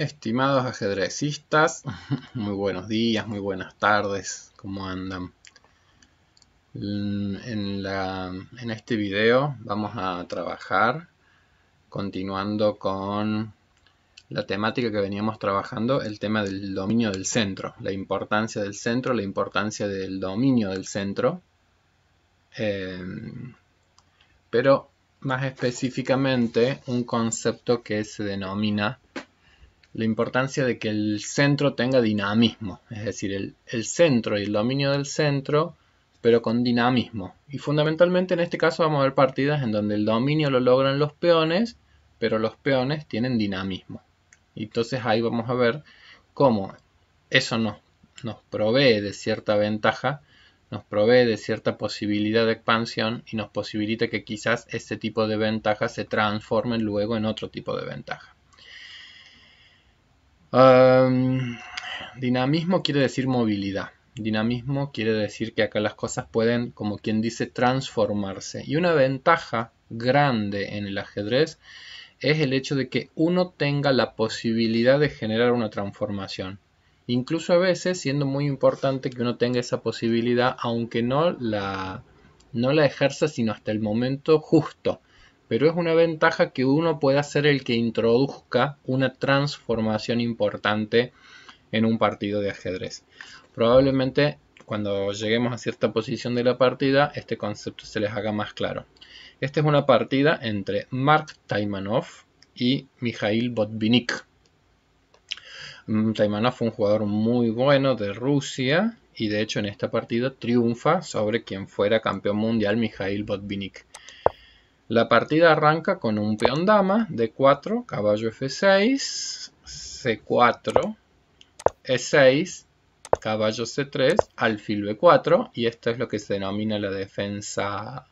Estimados ajedrecistas, muy buenos días, muy buenas tardes, ¿cómo andan? Mm, en, este video vamos a trabajar continuando con la temática que veníamos trabajando, el tema del dominio del centro, la importancia del centro, la importancia del dominio del centro, em, pero más específicamente un concepto que se denomina la importancia de que el centro tenga dinamismo, es decir, el, centro y el dominio del centro, pero con dinamismo. Y fundamentalmente en este caso vamos a ver partidas en donde el dominio lo logran los peones, pero los peones tienen dinamismo. Y entonces ahí vamos a ver cómo eso nos, nos provee de cierta ventaja, nos provee de cierta posibilidad de expansión y nos posibilita que quizás este tipo de ventaja se transforme luego en otro tipo de ventaja dinamismo quiere decir movilidad. Dinamismo quiere decir que acá las cosas pueden, como quien dice, transformarse. Y una ventaja grande en el ajedrez es el hecho de que uno tenga la posibilidad de generar una transformación. Incluso a veces siendo muy importante que uno tenga esa posibilidad, aunque no la, no la ejerza sino hasta el momento justo pero es una ventaja que uno pueda ser el que introduzca una transformación importante en un partido de ajedrez. Probablemente cuando lleguemos a cierta posición de la partida, este concepto se les haga más claro. Esta es una partida entre Mark Taimanov y Mikhail Botvinnik. Mm, Taimanov fue un jugador muy bueno de Rusia y de hecho en esta partida triunfa sobre quien fuera campeón mundial Mikhail Botvinnik. La partida arranca con un peón dama, d4, caballo f6, c4, e6, caballo c3, alfil b4, y esto es lo que se denomina la defensa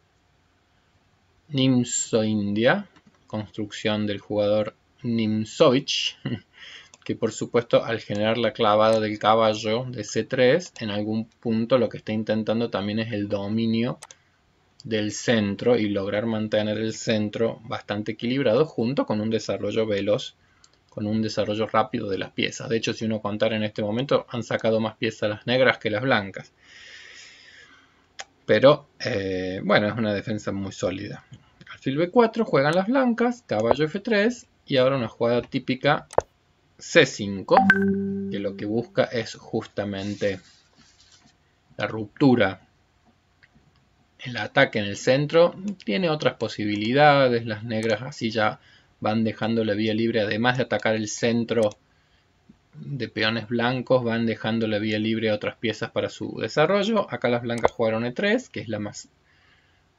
nimsoindia, india construcción del jugador Nimsoich, que por supuesto al generar la clavada del caballo de C3, en algún punto lo que está intentando también es el dominio del centro y lograr mantener el centro bastante equilibrado junto con un desarrollo veloz, con un desarrollo rápido de las piezas. De hecho, si uno contara en este momento, han sacado más piezas las negras que las blancas. Pero, eh, bueno, es una defensa muy sólida. Alfil B4, juegan las blancas, caballo F3 y ahora una jugada típica C5, que lo que busca es justamente la ruptura el ataque en el centro. Tiene otras posibilidades, las negras así ya van dejando la vía libre, además de atacar el centro de peones blancos, van dejando la vía libre a otras piezas para su desarrollo. Acá las blancas jugaron E3, que es la más,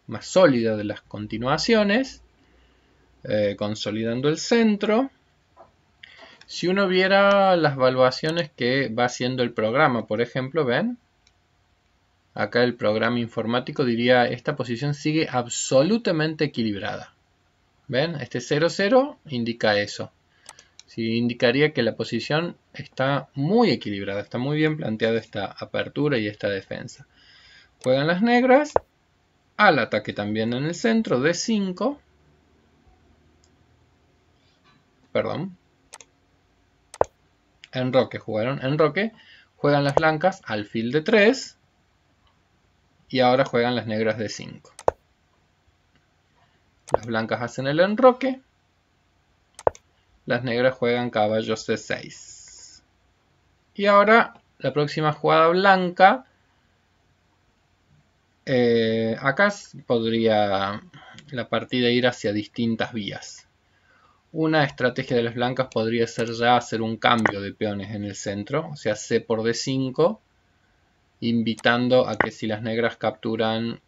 más sólida de las continuaciones, eh, consolidando el centro. Si uno viera las evaluaciones que va haciendo el programa, por ejemplo, ven, acá el programa informático diría esta posición sigue absolutamente equilibrada. ¿Ven? Este 0, 0 indica eso. Sí, indicaría que la posición está muy equilibrada, está muy bien planteada esta apertura y esta defensa. Juegan las negras, al ataque también en el centro, de 5 Perdón. Enroque jugaron, enroque. Juegan las blancas, al alfil de 3 y ahora juegan las negras de 5. Las blancas hacen el enroque. Las negras juegan caballos de 6. Y ahora la próxima jugada blanca. Eh, acá podría la partida ir hacia distintas vías. Una estrategia de las blancas podría ser ya hacer un cambio de peones en el centro, o sea, C por D5 invitando a que si las negras capturan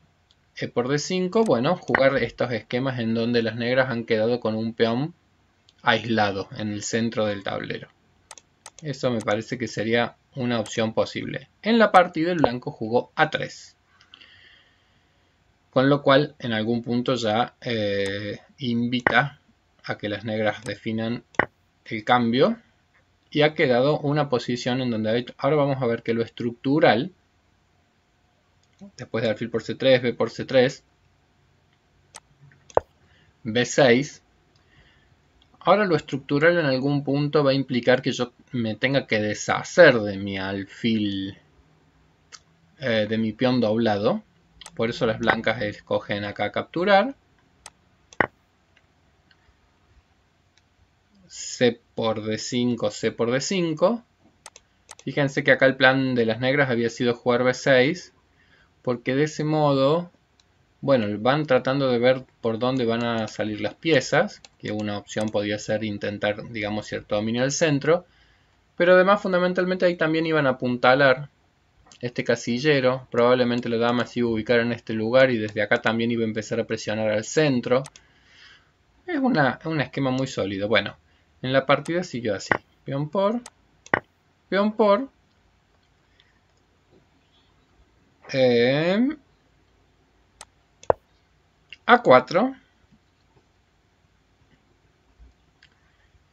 e por d5, bueno, jugar estos esquemas en donde las negras han quedado con un peón aislado en el centro del tablero. Eso me parece que sería una opción posible. En la partida el blanco jugó a 3. Con lo cual en algún punto ya eh, invita a que las negras definan el cambio. Y ha quedado una posición en donde ahora vamos a ver que lo estructural Después de alfil por C3, B por C3. B6. Ahora lo estructural en algún punto va a implicar que yo me tenga que deshacer de mi alfil, eh, de mi peón doblado. Por eso las blancas escogen acá capturar. C por D5, C por D5. Fíjense que acá el plan de las negras había sido jugar B6 porque de ese modo, bueno, van tratando de ver por dónde van a salir las piezas, que una opción podría ser intentar, digamos, cierto dominio al centro, pero además fundamentalmente ahí también iban a apuntalar este casillero, probablemente la dama se iba a ubicar en este lugar y desde acá también iba a empezar a presionar al centro. Es un esquema muy sólido. Bueno, en la partida siguió así. Peón por, peón por, A4.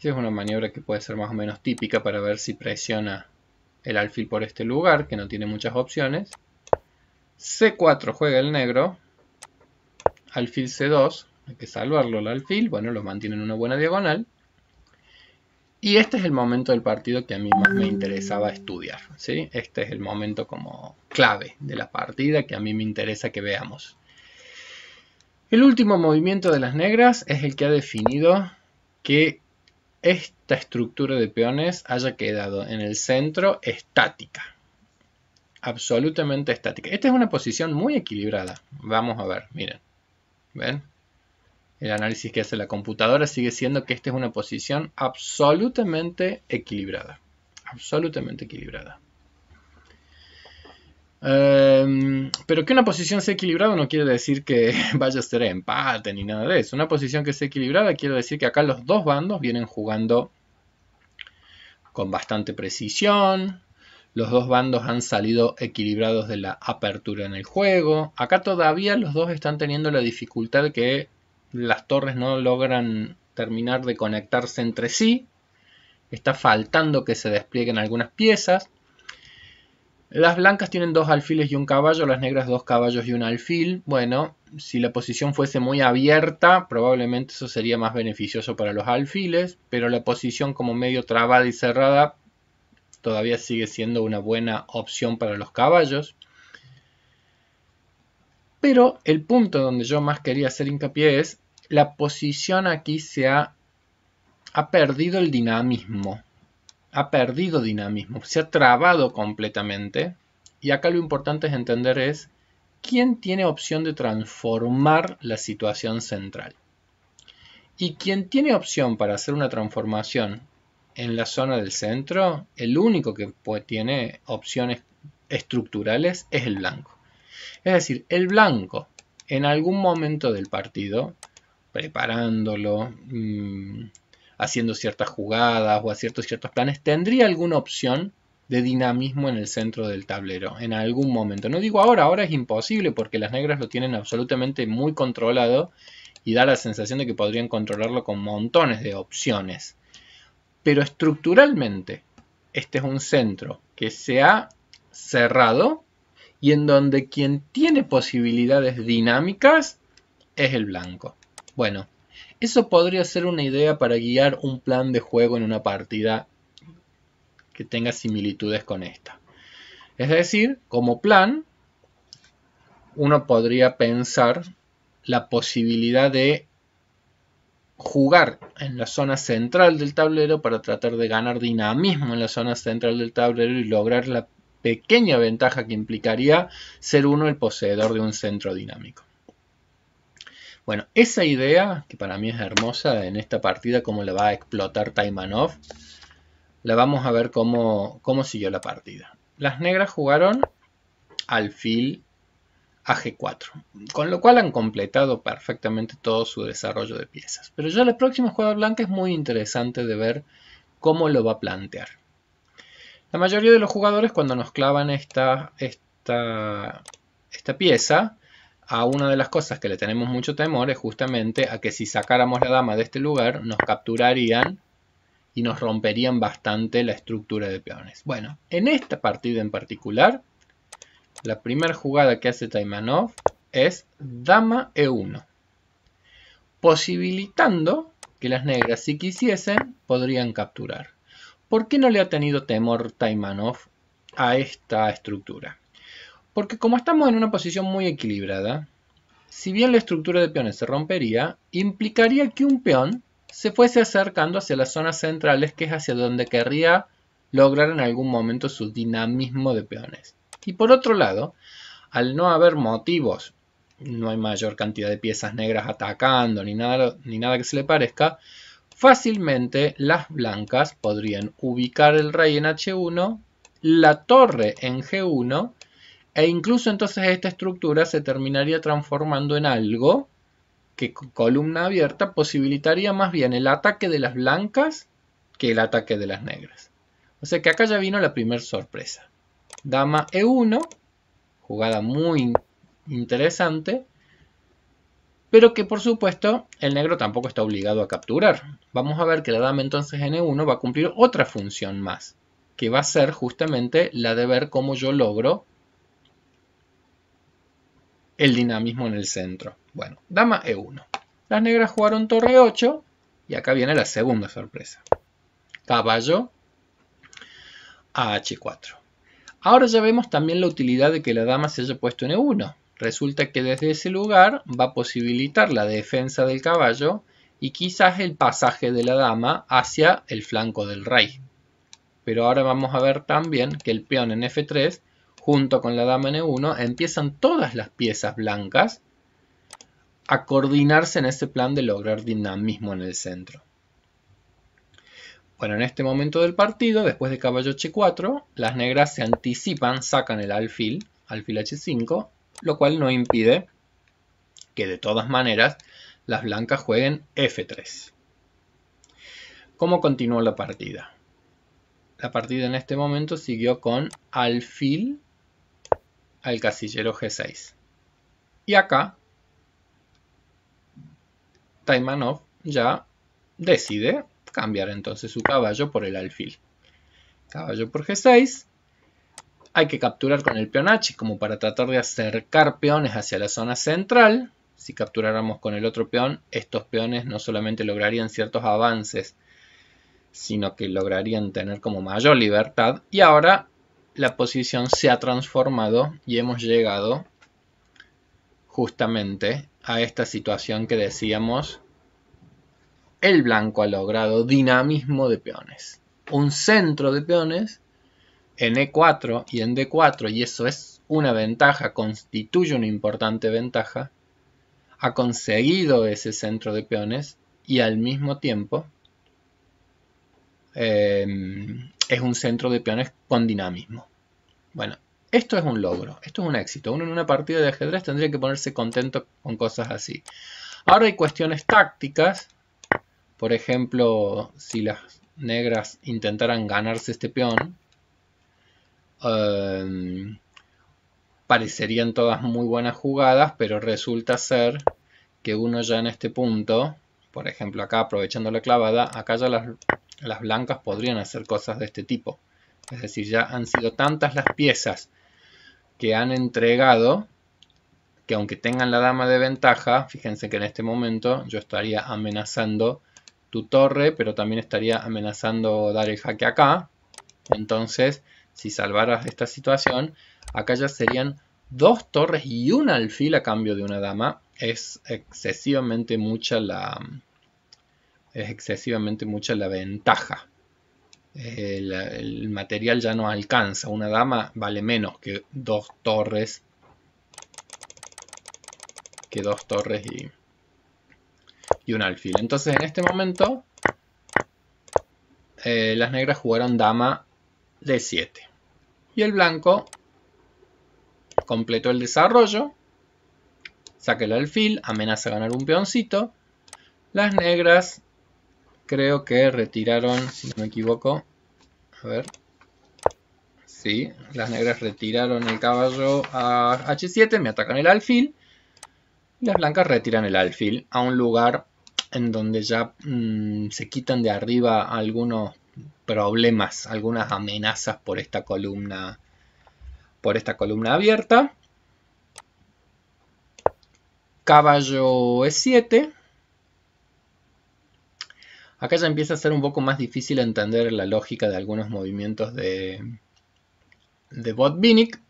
es una maniobra que puede ser más o menos típica para ver si presiona el alfil por este lugar, que no tiene muchas opciones. C4 juega el negro. Alfil C2, hay que salvarlo el alfil, bueno, lo mantiene en una buena diagonal. Y este es el momento del partido que a mí más me interesaba estudiar, ¿sí? Este es el momento como clave de la partida que a mí me interesa que veamos. El último movimiento de las negras es el que ha definido que esta estructura de peones haya quedado en el centro estática. Absolutamente estática. Esta es una posición muy equilibrada. Vamos a ver, miren. ¿Ven? el análisis que hace la computadora sigue siendo que esta es una posición absolutamente equilibrada. Absolutamente equilibrada. Em, pero que una posición sea equilibrada no quiere decir que vaya a ser empate ni nada de eso. Una posición que sea equilibrada quiere decir que acá los dos bandos vienen jugando con bastante precisión. Los dos bandos han salido equilibrados de la apertura en el juego. Acá todavía los dos están teniendo la dificultad que las torres no logran terminar de conectarse entre sí. Está faltando que se desplieguen algunas piezas. Las blancas tienen dos alfiles y un caballo, las negras dos caballos y un alfil. Bueno, si la posición fuese muy abierta, probablemente eso sería más beneficioso para los alfiles, pero la posición como medio trabada y cerrada todavía sigue siendo una buena opción para los caballos. Pero el punto donde yo más quería hacer hincapié es la posición aquí se ha, perdido el dinamismo, ha perdido dinamismo, se ha trabado completamente. Y acá lo importante es entender es quién tiene opción de transformar la situación central. Y quien tiene opción para hacer una transformación en la zona del centro, el único que tiene opciones estructurales es el blanco. Es decir, el blanco en algún momento del partido, preparándolo, mm, haciendo ciertas jugadas o haciendo ciertos planes, tendría alguna opción de dinamismo en el centro del tablero, en algún momento. No digo ahora, ahora es imposible porque las negras lo tienen absolutamente muy controlado y da la sensación de que podrían controlarlo con montones de opciones. Pero estructuralmente, este es un centro que se ha cerrado y en donde quien tiene posibilidades dinámicas es el blanco. Bueno, eso podría ser una idea para guiar un plan de juego en una partida que tenga similitudes con esta. Es decir, como plan, uno podría pensar la posibilidad de jugar en la zona central del tablero para tratar de ganar dinamismo en la zona central del tablero y lograr la pequeña ventaja que implicaría ser uno el poseedor de un centro dinámico. Bueno, esa idea, que para mí es hermosa en esta partida, cómo la va a explotar Taimanov, la vamos a ver cómo, cómo siguió la partida. Las negras jugaron alfil a G4, con lo cual han completado perfectamente todo su desarrollo de piezas. Pero ya la próxima jugada blanca es muy interesante de ver cómo lo va a plantear. La mayoría de los jugadores cuando nos clavan esta, esta pieza, a una de las cosas que le tenemos mucho temor es justamente a que si sacáramos la dama de este lugar nos capturarían y nos romperían bastante la estructura de peones. Bueno, en esta partida en particular, la primera jugada que hace Taimanov es dama e1, posibilitando que las negras si quisiesen podrían capturar. ¿Por qué no le ha tenido temor Taimanov a esta estructura? Porque como estamos en una posición muy equilibrada, si bien la estructura de peones se rompería, implicaría que un peón se fuese acercando hacia las zonas centrales, que es hacia donde querría lograr en algún momento su dinamismo de peones. Y por otro lado, al no haber motivos, no hay mayor cantidad de piezas negras atacando, ni nada, ni nada que se le parezca, Fácilmente las blancas podrían ubicar el rey en H1, la torre en G1, e incluso entonces esta estructura se terminaría transformando en algo que con columna abierta posibilitaría más bien el ataque de las blancas que el ataque de las negras. O sea que acá ya vino la primera sorpresa. Dama E1, jugada muy interesante, pero que por supuesto el negro tampoco está obligado a capturar. Vamos a ver que la dama entonces N1 va a cumplir otra función más, que va a ser justamente la de ver cómo yo logro el dinamismo en el centro. Bueno, dama E1. Las negras jugaron torre 8 y acá viene la segunda sorpresa. Caballo a H4. Ahora ya vemos también la utilidad de que la dama se haya puesto en E1. Resulta que desde ese lugar va a posibilitar la defensa del caballo y quizás el pasaje de la dama hacia el flanco del rey. Pero ahora vamos a ver también que el peón en F3 junto con la dama en E1 empiezan todas las piezas blancas a coordinarse en ese plan de lograr dinamismo en el centro. Bueno, en este momento del partido, después de caballo H4, las negras se anticipan, sacan el alfil, alfil H5, lo cual no impide que de todas maneras las blancas jueguen f3. ¿Cómo continuó la partida? La partida en este momento siguió con alfil al casillero g6. Y acá Taimanov ya decide cambiar entonces su caballo por el alfil. Caballo por g6 hay que capturar con el peón H como para tratar de acercar peones hacia la zona central. Si capturáramos con el otro peón, estos peones no solamente lograrían ciertos avances, sino que lograrían tener como mayor libertad. Y ahora la posición se ha transformado y hemos llegado justamente a esta situación que decíamos. El blanco ha logrado dinamismo de peones. Un centro de peones en E4 y en D4, y eso es una ventaja, constituye una importante ventaja, ha conseguido ese centro de peones y al mismo tiempo em, es un centro de peones con dinamismo. Bueno, esto es un logro, esto es un éxito. Uno en una partida de ajedrez tendría que ponerse contento con cosas así. Ahora hay cuestiones tácticas. Por ejemplo, si las negras intentaran ganarse este peón, Em, parecerían todas muy buenas jugadas, pero resulta ser que uno ya en este punto, por ejemplo acá aprovechando la clavada, acá ya las, las blancas podrían hacer cosas de este tipo. Es decir, ya han sido tantas las piezas que han entregado que aunque tengan la dama de ventaja, fíjense que en este momento yo estaría amenazando tu torre, pero también estaría amenazando dar el jaque acá. Entonces si salvaras esta situación, acá ya serían dos torres y un alfil a cambio de una dama. Es excesivamente mucha la, es excesivamente mucha la ventaja. Eh, el, material ya no alcanza. Una dama vale menos que dos torres. Que dos torres y, y un alfil. Entonces en este momento eh, las negras jugaron dama de 7 y el blanco completó el desarrollo, saca el alfil, amenaza ganar un peoncito. Las negras creo que retiraron, si no me equivoco, a ver, sí, las negras retiraron el caballo a h7, me atacan el alfil, y las blancas retiran el alfil a un lugar en donde ya mm, se quitan de arriba algunos problemas, algunas amenazas por esta columna, por esta columna abierta. Caballo E7. Acá ya empieza a ser un poco más difícil entender la lógica de algunos movimientos de, de Botvinnik,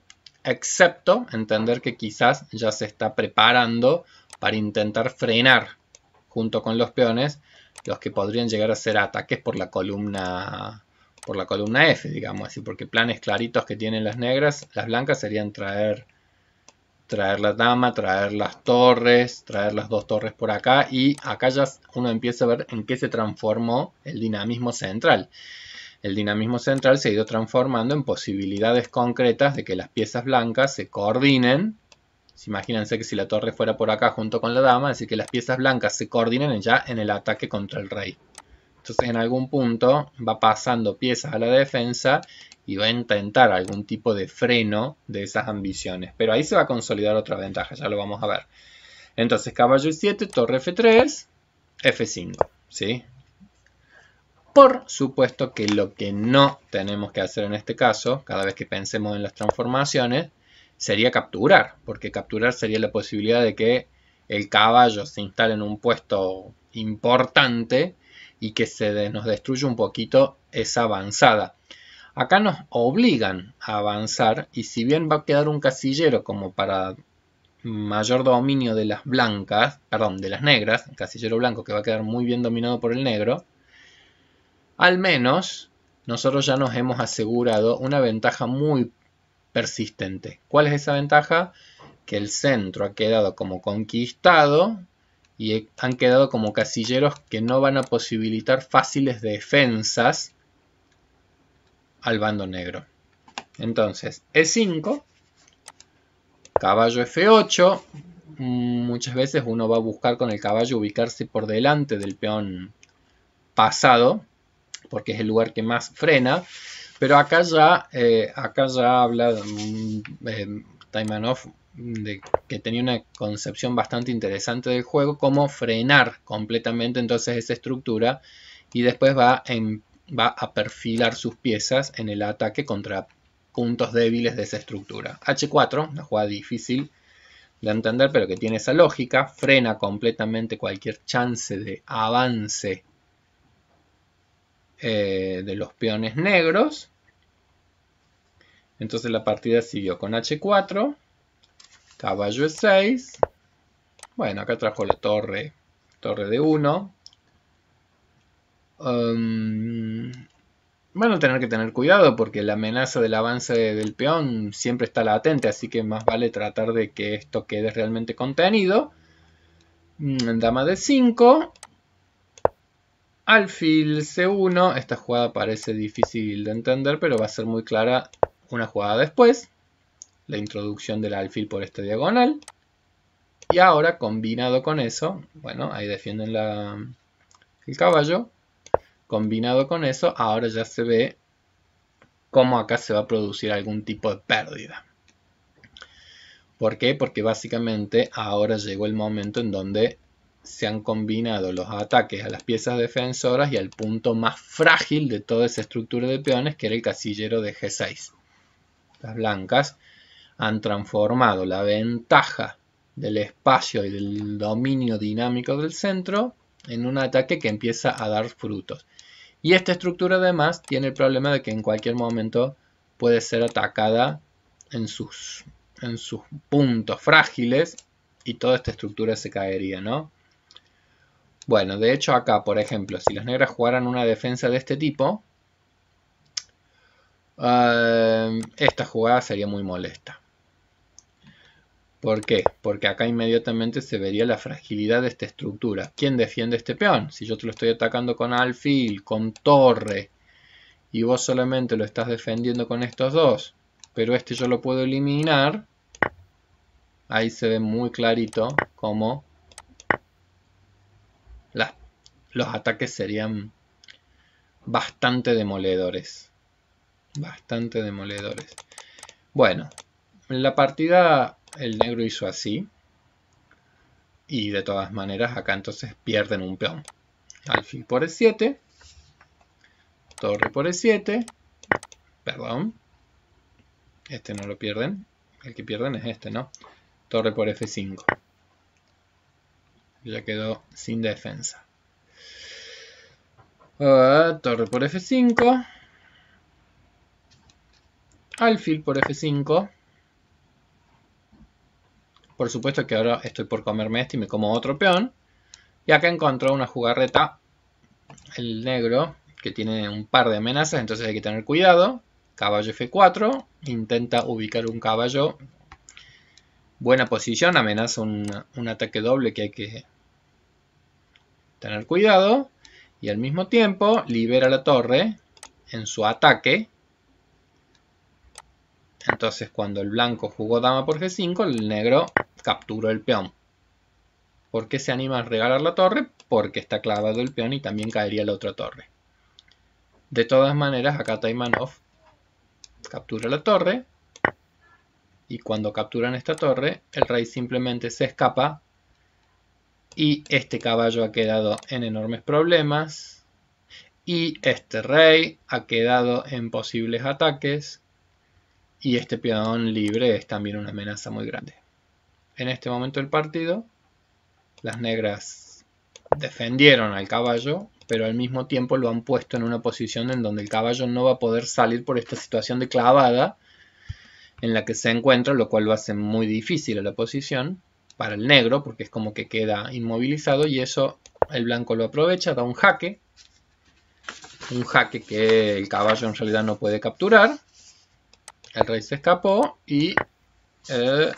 excepto entender que quizás ya se está preparando para intentar frenar junto con los peones los que podrían llegar a ser ataques por la columna por la columna F, digamos así, porque planes claritos que tienen las negras, las blancas serían traer traer la dama, traer las torres, traer las dos torres por acá y acá ya uno empieza a ver en qué se transformó el dinamismo central. El dinamismo central se ha ido transformando en posibilidades concretas de que las piezas blancas se coordinen imagínense que si la torre fuera por acá junto con la dama, es decir, que las piezas blancas se coordinen ya en el ataque contra el rey. Entonces en algún punto va pasando piezas a la defensa y va a intentar algún tipo de freno de esas ambiciones. Pero ahí se va a consolidar otra ventaja, ya lo vamos a ver. Entonces caballo 7 torre f3, f5, ¿sí? Por supuesto que lo que no tenemos que hacer en este caso, cada vez que pensemos en las transformaciones, sería capturar, porque capturar sería la posibilidad de que el caballo se instale en un puesto importante y que se nos destruya un poquito esa avanzada. Acá nos obligan a avanzar y si bien va a quedar un casillero como para mayor dominio de las blancas, perdón, de las negras, casillero blanco que va a quedar muy bien dominado por el negro, al menos nosotros ya nos hemos asegurado una ventaja muy persistente. ¿Cuál es esa ventaja? Que el centro ha quedado como conquistado y han quedado como casilleros que no van a posibilitar fáciles defensas al bando negro. Entonces, E5, caballo F8, muchas veces uno va a buscar con el caballo ubicarse por delante del peón pasado, porque es el lugar que más frena, pero acá ya, eh, habla eh, mm, de que tenía una concepción bastante interesante del juego, como frenar completamente entonces esa estructura y después va, va a perfilar sus piezas en el ataque contra puntos débiles de esa estructura. H4, una jugada difícil de entender, pero que tiene esa lógica, frena completamente cualquier chance de avance eh, de los peones negros. Entonces la partida siguió con h4, caballo es 6 Bueno, acá trajo la torre, torre de 1. Bueno, um, a tener que tener cuidado porque la amenaza del avance del peón siempre está latente, así que más vale tratar de que esto quede realmente contenido. Mm, dama de 5 alfil C1, esta jugada parece difícil de entender, pero va a ser muy clara una jugada después. La introducción del alfil por esta diagonal. Y ahora, combinado con eso, bueno, ahí defienden el caballo. Combinado con eso, ahora ya se ve cómo acá se va a producir algún tipo de pérdida. ¿Por qué? Porque básicamente ahora llegó el momento en donde se han combinado los ataques a las piezas defensoras y al punto más frágil de toda esa estructura de peones que era el casillero de G6. Las blancas han transformado la ventaja del espacio y del dominio dinámico del centro en un ataque que empieza a dar frutos. Y esta estructura además tiene el problema de que en cualquier momento puede ser atacada en sus, en sus puntos frágiles y toda esta estructura se caería, ¿no? Bueno, de hecho acá, por ejemplo, si las negras jugaran una defensa de este tipo, ah, esta jugada sería muy molesta. ¿Por qué? Porque acá inmediatamente se vería la fragilidad de esta estructura. ¿Quién defiende este peón? Si yo te lo estoy atacando con alfil, con torre, y vos solamente lo estás defendiendo con estos dos, pero este yo lo puedo eliminar, ahí se ve muy clarito cómo los ataques serían bastante demoledores. Bastante demoledores. Bueno, en la partida el negro hizo así. Y de todas maneras acá entonces pierden un peón. Alfil por E7. Torre por E7. Perdón. Este no lo pierden. El que pierden es este, ¿no? Torre por F5 ya quedó sin defensa. Ah, torre por F5. Alfil por F5. Por supuesto que ahora estoy por comerme este y me como otro peón. Y acá encontró una jugarreta, el negro, que tiene un par de amenazas, entonces hay que tener cuidado. Caballo F4, intenta ubicar un caballo buena posición, amenaza un, ataque doble que hay que tener cuidado. Y al mismo tiempo libera la torre en su ataque. Entonces cuando el blanco jugó dama por g5, el negro capturó el peón. ¿Por qué se anima a regalar la torre? Porque está clavado el peón y también caería la otra torre. De todas maneras, acá Taimanov captura la torre y cuando capturan esta torre, el rey simplemente se escapa y este caballo ha quedado en enormes problemas y este rey ha quedado en posibles ataques y este peón libre es también una amenaza muy grande. En este momento del partido, las negras defendieron al caballo, pero al mismo tiempo lo han puesto en una posición en donde el caballo no va a poder salir por esta situación de clavada en la que se encuentra, lo cual lo hace muy difícil a la posición para el negro, porque es como que queda inmovilizado y eso el blanco lo aprovecha, da un jaque, un jaque que el caballo en realidad no puede capturar, el rey se escapó y eh,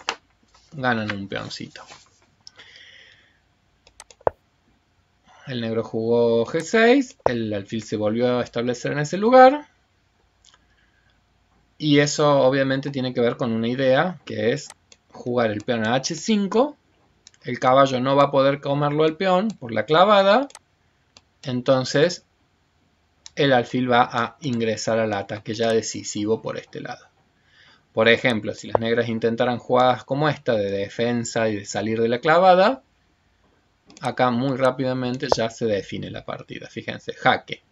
ganan un peoncito. El negro jugó G6, el alfil se volvió a establecer en ese lugar, y eso obviamente tiene que ver con una idea, que es jugar el peón a h5. El caballo no va a poder comerlo el peón por la clavada. Entonces el alfil va a ingresar al ataque ya decisivo por este lado. Por ejemplo, si las negras intentaran jugadas como esta de defensa y de salir de la clavada, acá muy rápidamente ya se define la partida. Fíjense, jaque.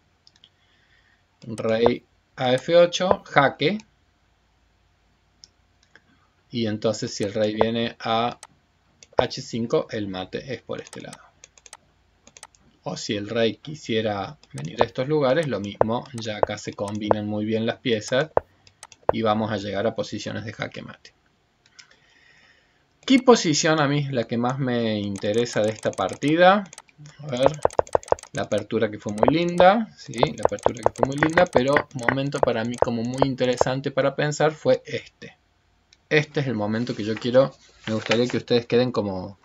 Rey a F8, jaque. Y entonces si el rey viene a h5, el mate es por este lado. O si el rey quisiera venir a estos lugares, lo mismo, ya acá se combinan muy bien las piezas y vamos a llegar a posiciones de jaque mate. ¿Qué posición a mí es la que más me interesa de esta partida? A ver, la apertura que fue muy linda, sí, la apertura que fue muy linda, pero momento para mí como muy interesante para pensar fue este este es el momento que yo quiero, me gustaría que ustedes queden como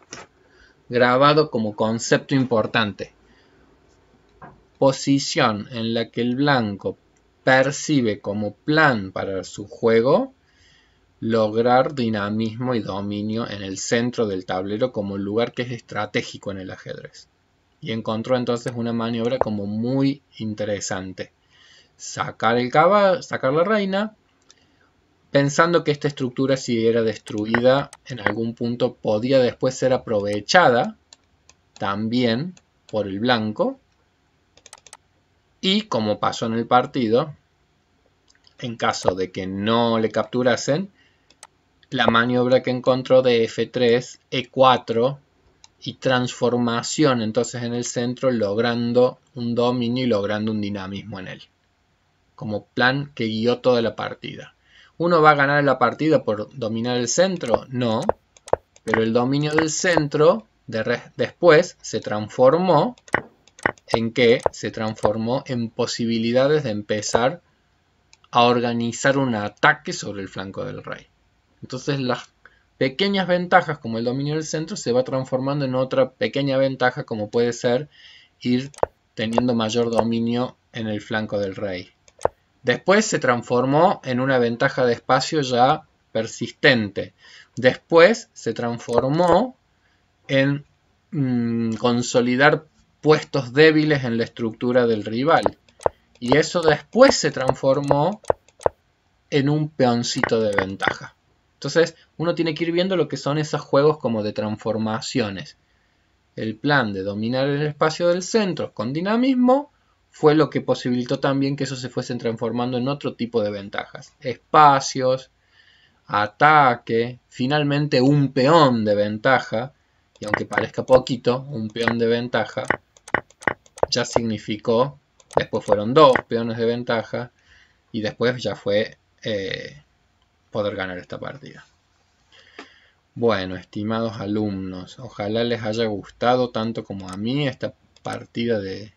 grabado como concepto importante. Posición en la que el blanco percibe como plan para su juego lograr dinamismo y dominio en el centro del tablero como lugar que es estratégico en el ajedrez. Y encontró entonces una maniobra como muy interesante. Sacar el caballo, sacar la reina, pensando que esta estructura si era destruida en algún punto podía después ser aprovechada también por el blanco y como pasó en el partido, en caso de que no le capturasen, la maniobra que encontró de F3, E4 y transformación entonces en el centro logrando un dominio y logrando un dinamismo en él, como plan que guió toda la partida. ¿Uno va a ganar la partida por dominar el centro? No, pero el dominio del centro después se transformó en qué? se transformó en posibilidades de empezar a organizar un ataque sobre el flanco del rey. Entonces las pequeñas ventajas como el dominio del centro se va transformando en otra pequeña ventaja como puede ser ir teniendo mayor dominio en el flanco del rey. Después se transformó en una ventaja de espacio ya persistente. Después se transformó en mm, consolidar puestos débiles en la estructura del rival. Y eso después se transformó en un peoncito de ventaja. Entonces uno tiene que ir viendo lo que son esos juegos como de transformaciones. El plan de dominar el espacio del centro con dinamismo fue lo que posibilitó también que eso se fuesen transformando en otro tipo de ventajas. Espacios, ataque, finalmente un peón de ventaja, y aunque parezca poquito, un peón de ventaja ya significó, después fueron dos peones de ventaja, y después ya fue eh, poder ganar esta partida. Bueno, estimados alumnos, ojalá les haya gustado tanto como a mí esta partida de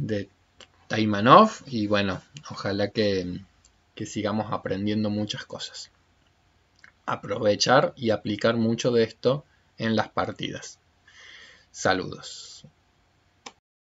de Taimanov y bueno, ojalá que, que sigamos aprendiendo muchas cosas. Aprovechar y aplicar mucho de esto en las partidas. Saludos.